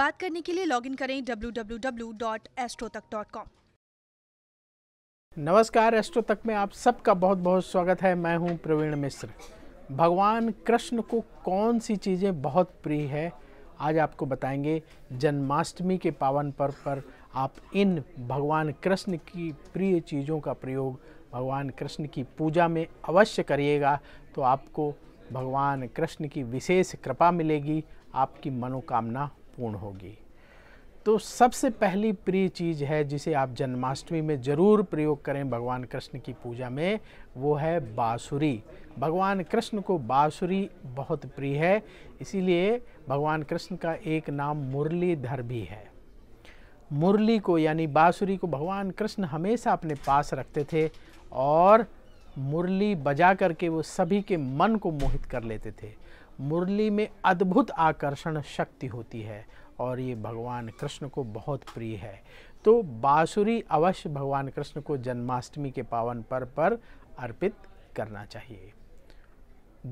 बात करने के लिए लॉगिन करें www.astrotak.com नमस्कार एस्ट्रो तक में आप सबका बहुत बहुत स्वागत है मैं हूं प्रवीण मिश्र भगवान कृष्ण को कौन सी चीज़ें बहुत प्रिय है आज आपको बताएंगे जन्माष्टमी के पावन पर्व पर आप इन भगवान कृष्ण की प्रिय चीज़ों का प्रयोग भगवान कृष्ण की पूजा में अवश्य करिएगा तो आपको भगवान कृष्ण की विशेष कृपा मिलेगी आपकी मनोकामना पूर्ण होगी तो सबसे पहली प्रिय चीज़ है जिसे आप जन्माष्टमी में ज़रूर प्रयोग करें भगवान कृष्ण की पूजा में वो है बाँसुरी भगवान कृष्ण को बाँसुरी बहुत प्रिय है इसीलिए भगवान कृष्ण का एक नाम मुरलीधर भी है मुरली को यानी बाँसुरी को भगवान कृष्ण हमेशा अपने पास रखते थे और मुरली बजा करके वो सभी के मन को मोहित कर लेते थे मुरली में अद्भुत आकर्षण शक्ति होती है और ये भगवान कृष्ण को बहुत प्रिय है तो बाँसुरी अवश्य भगवान कृष्ण को जन्माष्टमी के पावन पर्व पर अर्पित करना चाहिए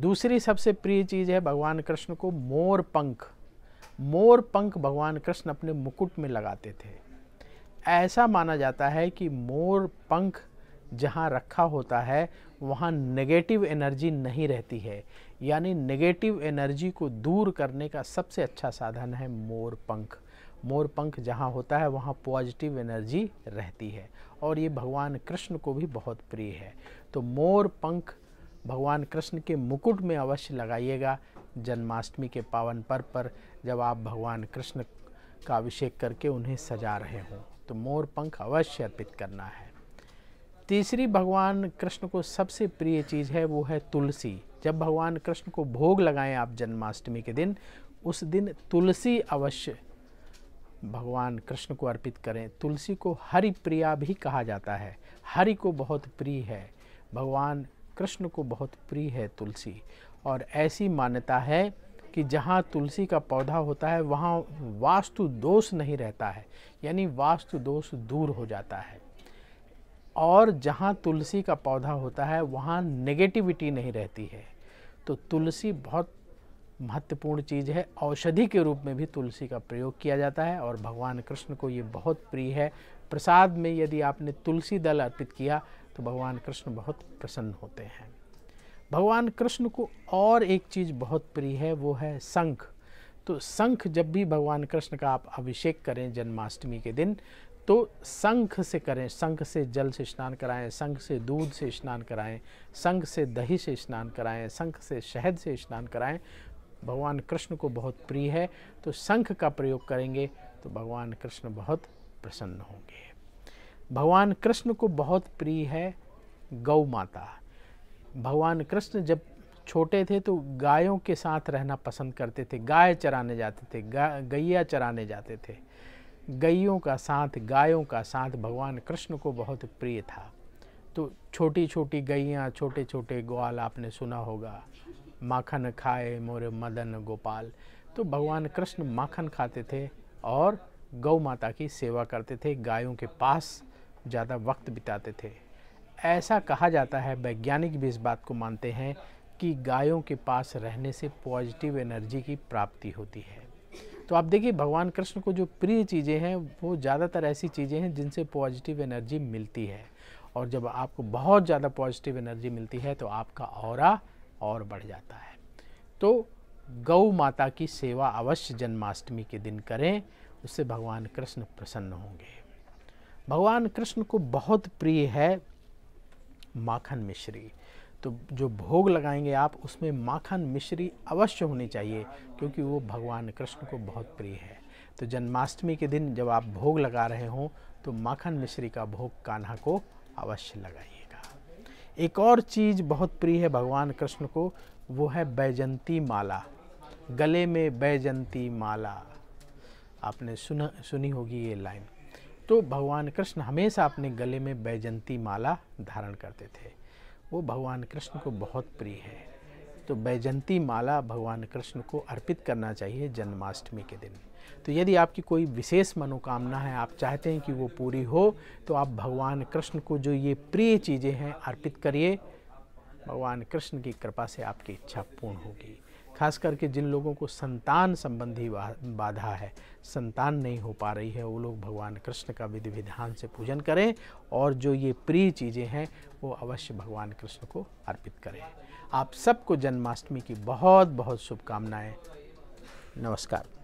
दूसरी सबसे प्रिय चीज़ है भगवान कृष्ण को मोर पंख मोर पंख भगवान कृष्ण अपने मुकुट में लगाते थे ऐसा माना जाता है कि मोर पंख जहाँ रखा होता है वहाँ नेगेटिव एनर्जी नहीं रहती है यानी नेगेटिव एनर्जी को दूर करने का सबसे अच्छा साधन है मोर पंख मोर पंख जहाँ होता है वहाँ पॉजिटिव एनर्जी रहती है और ये भगवान कृष्ण को भी बहुत प्रिय है तो मोर पंख भगवान कृष्ण के मुकुट में अवश्य लगाइएगा जन्माष्टमी के पावन पर्व पर जब आप भगवान कृष्ण का अभिषेक करके उन्हें सजा रहे हों तो मोर पंख अवश्य अर्पित करना है तीसरी भगवान कृष्ण को सबसे प्रिय चीज़ है वो है तुलसी जब भगवान कृष्ण को भोग लगाएं आप जन्माष्टमी के दिन उस दिन तुलसी अवश्य भगवान कृष्ण को अर्पित करें तुलसी को हरि प्रिया भी कहा जाता है हरि को बहुत प्रिय है भगवान कृष्ण को बहुत प्रिय है तुलसी और ऐसी मान्यता है कि जहाँ तुलसी का पौधा होता है वहाँ वास्तु दोष नहीं रहता है यानी वास्तु दोष दूर हो जाता है और जहाँ तुलसी का पौधा होता है वहाँ नेगेटिविटी नहीं रहती है तो तुलसी बहुत महत्वपूर्ण चीज़ है औषधि के रूप में भी तुलसी का प्रयोग किया जाता है और भगवान कृष्ण को ये बहुत प्रिय है प्रसाद में यदि आपने तुलसी दल अर्पित किया तो भगवान कृष्ण बहुत प्रसन्न होते हैं भगवान कृष्ण को और एक चीज़ बहुत प्रिय है वो है शंख तो शंख जब भी भगवान कृष्ण का आप अभिषेक करें जन्माष्टमी के दिन तो शंख से करें शंख से जल से स्नान कराएं शंख से दूध से स्नान कराएं शंख से दही से स्नान कराएं शंख से शहद से स्नान कराएं भगवान कृष्ण को बहुत प्रिय है तो शंख का प्रयोग करेंगे तो भगवान कृष्ण बहुत प्रसन्न होंगे भगवान कृष्ण को बहुत प्रिय है गौ माता भगवान कृष्ण जब छोटे थे तो गायों के साथ रहना पसंद करते थे गाय चराने जाते थे गैया चराने जाते थे गैयों का साथ गायों का साथ भगवान कृष्ण को बहुत प्रिय था तो छोटी छोटी गैयाँ छोटे छोटे ग्वाल आपने सुना होगा माखन खाए मोरे मदन गोपाल तो भगवान कृष्ण माखन खाते थे और गौ माता की सेवा करते थे गायों के पास ज़्यादा वक्त बिताते थे ऐसा कहा जाता है वैज्ञानिक भी इस बात को मानते हैं कि गायों के पास रहने से पॉजिटिव एनर्जी की प्राप्ति होती है तो आप देखिए भगवान कृष्ण को जो प्रिय चीज़ें हैं वो ज़्यादातर ऐसी चीज़ें हैं जिनसे पॉजिटिव एनर्जी मिलती है और जब आपको बहुत ज़्यादा पॉजिटिव एनर्जी मिलती है तो आपका और और बढ़ जाता है तो गौ माता की सेवा अवश्य जन्माष्टमी के दिन करें उससे भगवान कृष्ण प्रसन्न होंगे भगवान कृष्ण को बहुत प्रिय है माखन मिश्री तो जो भोग लगाएंगे आप उसमें माखन मिश्री अवश्य होनी चाहिए क्योंकि वो भगवान कृष्ण को बहुत प्रिय है तो जन्माष्टमी के दिन जब आप भोग लगा रहे हों तो माखन मिश्री का भोग कान्हा को अवश्य लगाइएगा एक और चीज़ बहुत प्रिय है भगवान कृष्ण को वो है बैजंती माला गले में बैजंती माला आपने सुना सुनी होगी ये लाइन तो भगवान कृष्ण हमेशा अपने गले में बैजंती माला धारण करते थे वो भगवान कृष्ण को बहुत प्रिय है तो बैजंती माला भगवान कृष्ण को अर्पित करना चाहिए जन्माष्टमी के दिन तो यदि आपकी कोई विशेष मनोकामना है आप चाहते हैं कि वो पूरी हो तो आप भगवान कृष्ण को जो ये प्रिय चीज़ें हैं अर्पित करिए भगवान कृष्ण की कृपा से आपकी इच्छा पूर्ण होगी खास करके जिन लोगों को संतान संबंधी बाधा है संतान नहीं हो पा रही है वो लोग भगवान कृष्ण का विधि विधान से पूजन करें और जो ये प्रिय चीज़ें हैं वो अवश्य भगवान कृष्ण को अर्पित करें आप सबको जन्माष्टमी की बहुत बहुत शुभकामनाएं नमस्कार